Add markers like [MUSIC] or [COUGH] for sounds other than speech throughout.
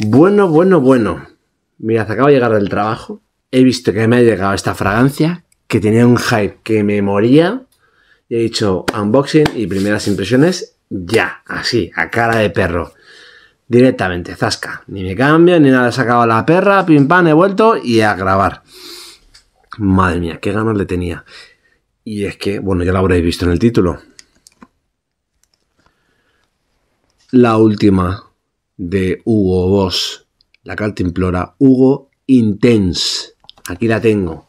Bueno, bueno, bueno. Mirad, acabo de llegar del trabajo. He visto que me ha llegado esta fragancia, que tenía un hype que me moría. Y he dicho unboxing y primeras impresiones ya, así, a cara de perro. Directamente, zasca. Ni me cambio, ni nada, he sacado la perra, pim pam, he vuelto y a grabar. Madre mía, qué ganas le tenía. Y es que, bueno, ya lo habréis visto en el título. La última de Hugo Boss. La carta implora Hugo Intense. Aquí la tengo.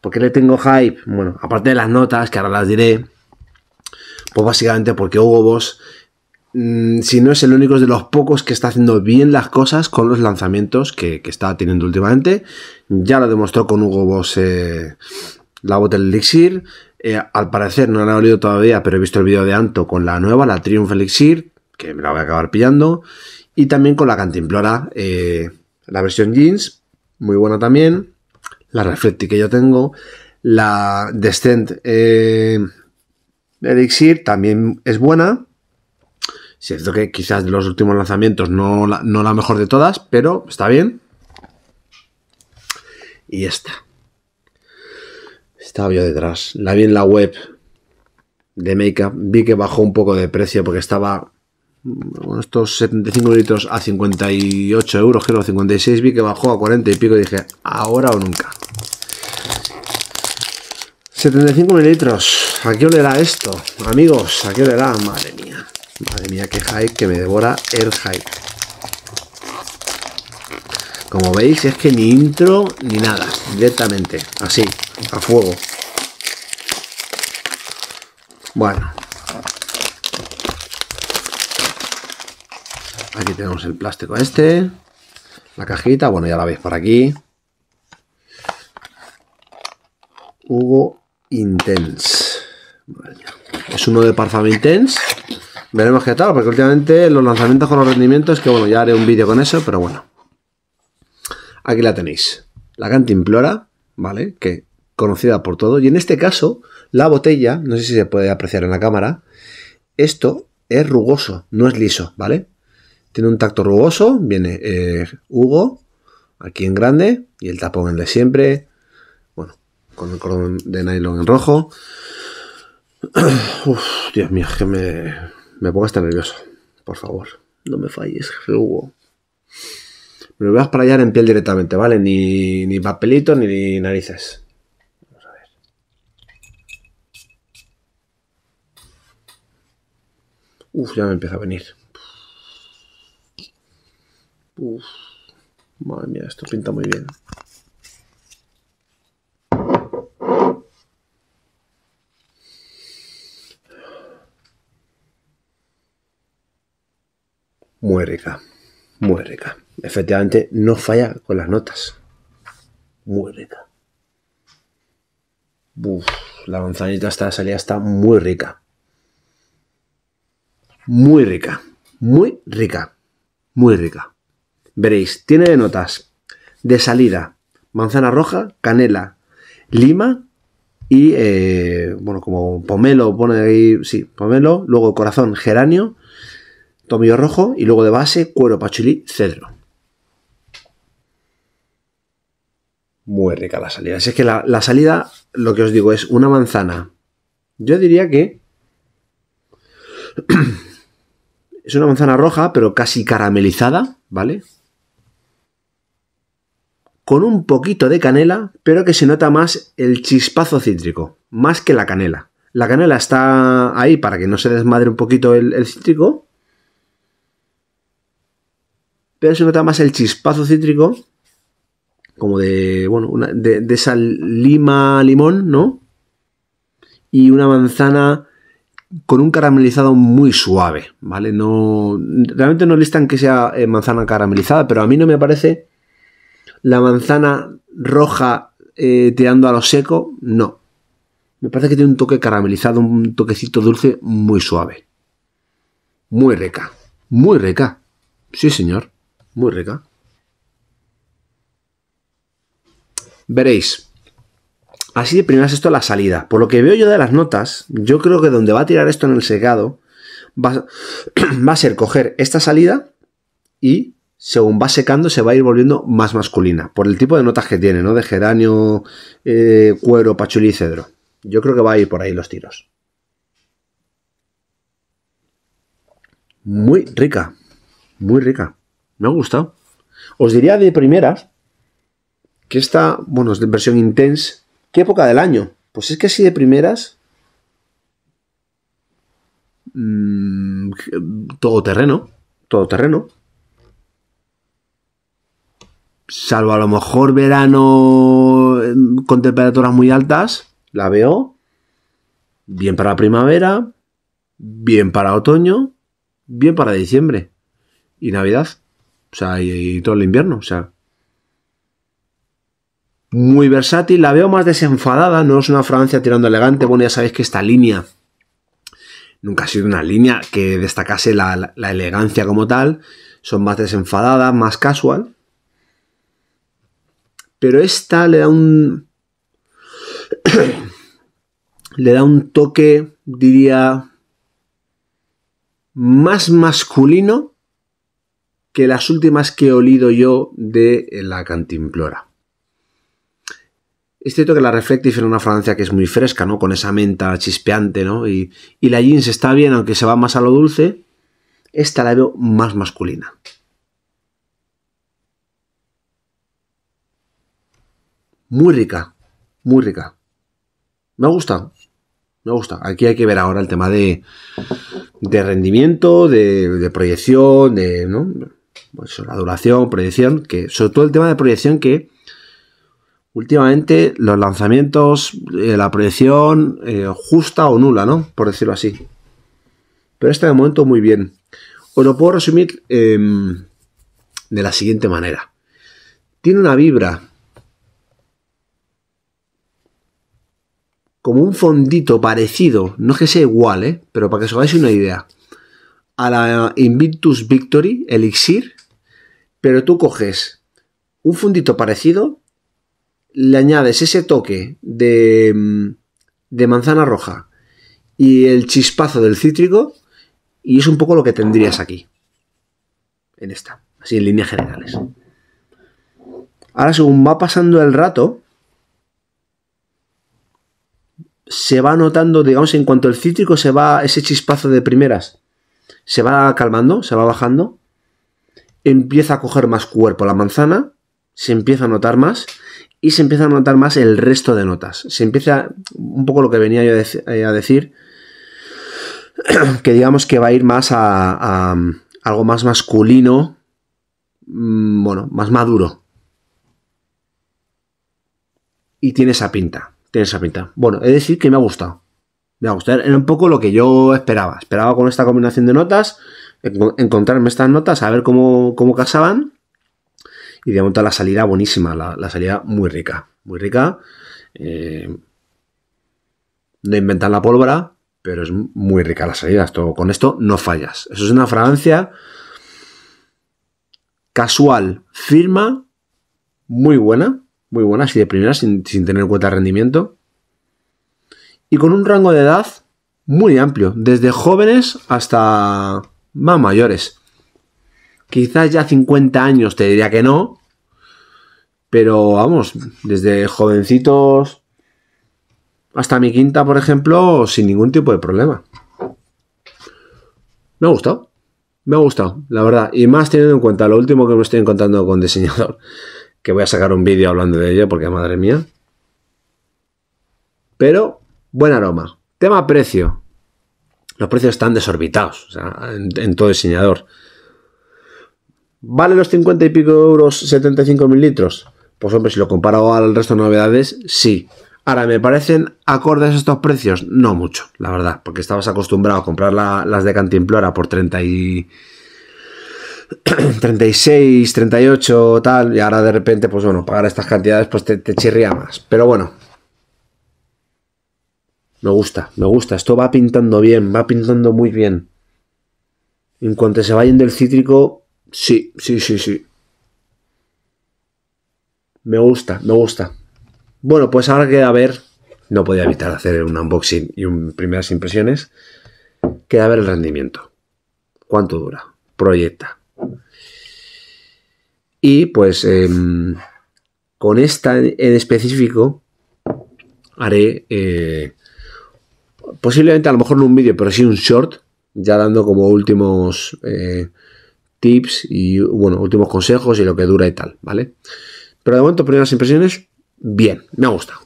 ¿Por qué le tengo hype? Bueno, aparte de las notas, que ahora las diré, pues básicamente porque Hugo Boss, mm, si no es el único, de los pocos que está haciendo bien las cosas con los lanzamientos que, está teniendo últimamente. Ya lo demostró con Hugo Boss eh, la botella Elixir. Eh, al parecer no la he olido todavía, pero he visto el vídeo de Anto con la nueva, la Triumph Elixir, que me la voy a acabar pillando. Y también con la cantimplora, eh, la versión jeans, muy buena también. La Reflecti que yo tengo. La Descent eh, Elixir también es buena. Siento que quizás de los últimos lanzamientos no la, no la mejor de todas, pero está bien. Y esta. Estaba yo detrás. La vi en la web de Makeup. Vi que bajó un poco de precio porque estaba Mm, estos 75 litros a 58 euros, creo, 56, vi que bajó a 40 y pico y dije, ahora o nunca. 75 mililitros, ¿a qué olerá esto? Amigos, ¿a qué olerá? Madre mía, madre mía, qué hype que me devora el hype. Como veis, es que ni intro ni nada, directamente, así, a fuego. Bueno, Aquí tenemos el plástico este. La cajita, bueno, ya la veis por aquí. Hugo Intense. Es uno de Parfum Intense. Veremos qué tal, porque últimamente los lanzamientos con los rendimientos, que bueno, ya haré un vídeo con eso, pero bueno. Aquí la tenéis. La cantimplora, ¿vale? Que conocida por todo. Y en este caso, la botella, no sé si se puede apreciar en la cámara, esto es rugoso, no es liso, ¿vale? Tiene un tacto rugoso, viene eh, Hugo, aquí en grande, y el tapón el de siempre, bueno, con el cordón de nylon en rojo. [CLEARS THROAT] Dios mío, que me, me pongo hasta nervioso, por favor, no me falles, Hugo. Me voy a esprayar en piel directamente, ¿vale? Ni, ni papelito ni narices. Uf, ya me empieza a venir. Uf, madre mía, esto pinta muy bien. Muy rica, muy rica. Efectivamente, no falla con las notas. Muy rica. la manzanita hasta la salida está muy rica. Muy rica. Muy rica. Muy rica. Veréis, tiene de notas de salida manzana roja, canela, lima y, eh, bueno, como pomelo, pone ahí, sí, pomelo, luego corazón, geranio, tomillo rojo y luego de base cuero pachulí, cedro. Muy rica la salida. es que la salida, lo que os digo, es una manzana. Yo diría que [CLEARS THROAT] es una manzana roja, pero casi caramelizada, ¿vale? con un poquito de canela, pero que se nota más el chispazo cítrico, más que la canela. La canela está ahí para que no se desmadre un poquito el, cítrico, pero se nota más el chispazo cítrico, como de, bueno, de, de esa lima-limón, ¿no? Y una manzana con un caramelizado muy suave, ¿vale? No, realmente no listan que sea eh, manzana caramelizada, pero a mí no me parece la manzana roja eh, tirando a lo seco, no. Me parece que tiene un toque caramelizado, un toquecito dulce muy suave. Muy rica, muy rica. Sí, señor, muy rica. Veréis. Así de primeras esto la salida. Por lo que veo yo de las notas, yo creo que donde va a tirar esto en el segado va, [CLEARS THROAT] va a ser coger esta salida y según va secando, se va a ir volviendo más masculina, por el tipo de notas que tiene, ¿no? De geranio, eh, cuero, pachulí y cedro. Yo creo que va a ir por ahí los tiros. Muy rica, muy rica. Me ha gustado. Os diría de primeras que esta, bueno, es de versión intense. ¿Qué época del año? Pues es que así de primeras. Mm, todo terreno. Todo terreno salvo a lo mejor verano em, con temperaturas muy altas, la veo bien para primavera, bien para otoño, bien para diciembre y Navidad, o sea, y, todo el invierno, o sea. Muy versátil, la veo más desenfadada, no es una Francia tirando elegante, bueno, ya sabéis que esta línea nunca ha sido una línea que destacase la elegancia como tal, son más desenfadadas, más casual, pero esta le da un. [CLEARS THROAT] le da un toque, diría. más masculino que las últimas que he olido yo de la cantimplora. Es cierto que la Reflective en una fragancia que es muy fresca, ¿no? Con esa menta chispeante, ¿no? Y, y la jeans está bien, aunque se va más a lo dulce. Esta la veo más masculina. muy rica, muy rica. Me ha me gusta. Aquí hay que ver ahora el tema de, rendimiento, de, proyección, de pues la duración, proyección, que sobre todo el tema de proyección que últimamente los lanzamientos, eh, la proyección eh, justa o nula, ¿no? Por decirlo así. Pero está de momento muy bien. Os lo puedo resumir em, de la siguiente manera. Tiene una vibra como un fondito parecido, no es que sea igual, ¿eh? pero para que os hagáis una idea, a la Invictus Victory Elixir, pero tú coges un fondito parecido, le añades ese toque de, de manzana roja y el chispazo del cítrico, y es un poco lo que tendrías aquí, en esta, así en líneas generales. Ahora según va pasando el rato, se va notando, digamos, en cuanto el cítrico se va, ese chispazo de primeras, se va calmando, se va bajando, empieza a coger más cuerpo la manzana, se empieza a notar más y se empieza a notar más el resto de notas. Se empieza un poco lo que venía yo a eh, decir, [CLEARS THROAT] que digamos que va a ir más a, a algo más masculino, mm, bueno, más maduro. Y tiene esa pinta esa pinta. Bueno, he decir que me ha gustado. Me ha gustado. Era un poco lo que yo esperaba. Esperaba con esta combinación de notas, encontrarme estas notas, a ver cómo, casaban. Y de momento la salida buenísima, la, salida muy rica. Muy rica. Eh, no inventan la pólvora, pero es muy rica la salida. Esto, con esto no fallas. Eso es una fragancia casual, firma, muy buena muy buenas y de primera sin, tener en de rendimiento. Y con un rango de edad muy amplio, desde jóvenes hasta más mayores. Quizás ya 50 años te diría que no, pero vamos, desde jovencitos hasta mi quinta, por ejemplo, sin ningún tipo de problema. Me ha gustado. Me ha gustado, la verdad. Y más teniendo en cuenta lo último que me estoy encontrando con diseñador que voy a sacar un vídeo hablando de ello, porque madre mía. Pero, buen aroma. Tema precio. Los precios están desorbitados o sea, en, todo diseñador. ¿Vale los 50 y pico euros 75 mil litros? Pues hombre, si lo comparo al resto de novedades, sí. Ahora, ¿me parecen acordes estos precios? No mucho, la verdad, porque estabas acostumbrado a comprar las de Cantimplora por 30 y... 36, [CLEARS THROAT] 38, tal, y ahora de repente, pues bueno, pagar estas cantidades, pues te, chirría más. Pero bueno, me gusta, me gusta. Esto va pintando bien, va pintando muy bien. En cuanto se vayan del cítrico, sí, sí, sí, sí. Me gusta, me gusta. Bueno, pues ahora queda ver. No podía evitar hacer un unboxing y un primeras impresiones. Queda ver el rendimiento. ¿Cuánto dura? Proyecta. Y pues em, con esta en específico haré eh, posiblemente a lo mejor no un vídeo, pero sí un short, ya dando como últimos eh, tips y bueno, últimos consejos y lo que dura y tal, ¿vale? Pero de momento, primeras impresiones, bien, me ha gustado.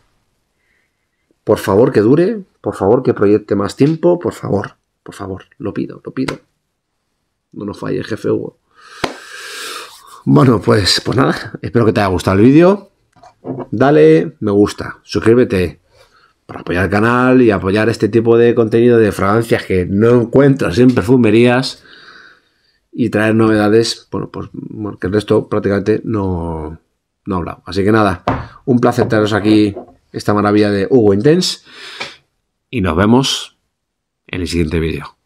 Por favor que dure, por favor que proyecte más tiempo, por favor, por favor, lo pido, lo pido. No nos falle, jefe Hugo. Bueno, pues, pues, nada, espero que te haya gustado el vídeo. Dale me gusta, suscríbete para apoyar el canal y apoyar este tipo de contenido de fragancias que no encuentras en perfumerías y traer novedades, bueno, pues porque el resto prácticamente no, no hablado. Así que nada, un placer teneros aquí esta maravilla de Hugo Intense y nos vemos en el siguiente vídeo.